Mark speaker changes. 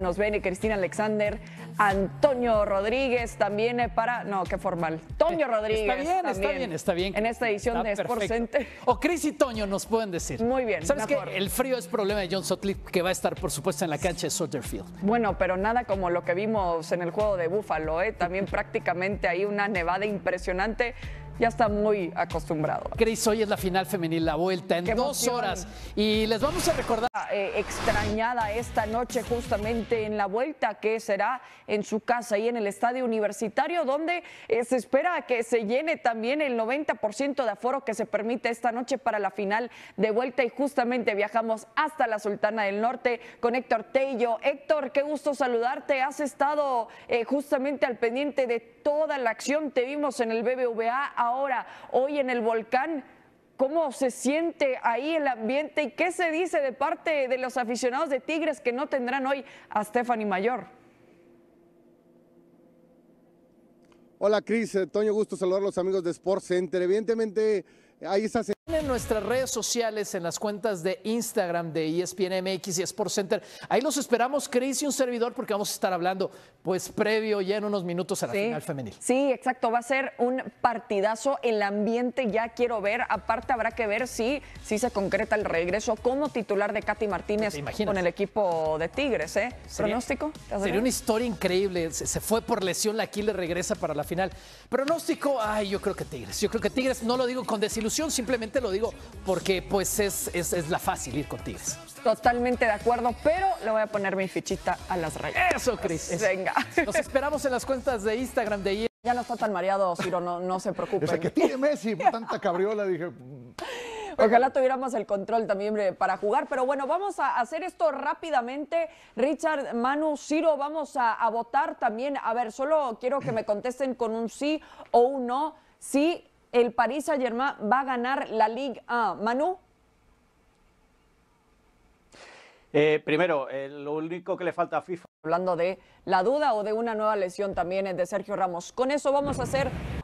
Speaker 1: Nos ven Cristina Alexander, Antonio Rodríguez también eh, para. No, qué formal. Toño Rodríguez. Está bien, está bien, está
Speaker 2: bien. En esta edición de Sports O Cris y Toño nos pueden decir. Muy bien. ¿Sabes que El frío es problema de John Sutcliffe, que va a estar, por supuesto, en la cancha de Sutterfield.
Speaker 1: Bueno, pero nada como lo que vimos en el juego de Búfalo, ¿eh? También prácticamente hay una nevada impresionante ya está muy acostumbrado. Cris, hoy es la final femenil, la vuelta en dos horas. Y les vamos a recordar. Ah, eh, extrañada esta noche, justamente en la vuelta, que será en su casa y en el estadio universitario, donde eh, se espera que se llene también el 90% de aforo que se permite esta noche para la final de vuelta. Y justamente viajamos hasta la Sultana del Norte con Héctor Tello. Héctor, qué gusto saludarte. Has estado eh, justamente al pendiente de toda la acción. Te vimos en el BBVA ahora, hoy en el volcán. ¿Cómo se siente ahí el ambiente y qué se dice de parte de los aficionados de Tigres que no tendrán hoy a Stephanie Mayor?
Speaker 2: Hola Cris, eh, Toño, gusto saludar a los amigos de Sports Center. Evidentemente Ahí está. En nuestras redes sociales, en las cuentas de Instagram de ESPN MX y Sports Center, ahí los esperamos, Cris y un
Speaker 1: servidor, porque vamos a estar hablando, pues previo ya en unos minutos a la final femenil. Sí, exacto, va a ser un partidazo, el ambiente ya quiero ver, aparte habrá que ver si, si se concreta el regreso como titular de Katy Martínez con el equipo de Tigres, ¿eh? ¿Pronóstico? Sería una
Speaker 2: historia increíble, se, fue por lesión, la le regresa para la final. Pronóstico, ay, yo creo que Tigres, yo creo que Tigres, no lo digo con desilusión simplemente lo digo porque pues es, es, la fácil ir con Tigres.
Speaker 1: Totalmente de acuerdo, pero le voy a poner mi fichita a las rayas. Eso, Cris. Pues, venga. Nos esperamos en las cuentas de Instagram de IE. Ya no está tan mareado, Ciro, no, no se preocupe. que tiene Messi, tanta cabriola, dije. Mm. Ojalá tuviéramos el control también para jugar, pero bueno, vamos a hacer esto rápidamente. Richard, Manu, Ciro, vamos a, a votar también. A ver, solo quiero que me contesten con un sí o un no. Sí, el Paris Saint-Germain va a ganar la Ligue 1. Manu.
Speaker 2: Eh, primero, eh, lo único que le falta a
Speaker 1: FIFA. Hablando de la duda o de una nueva lesión también es de Sergio Ramos. Con eso vamos a hacer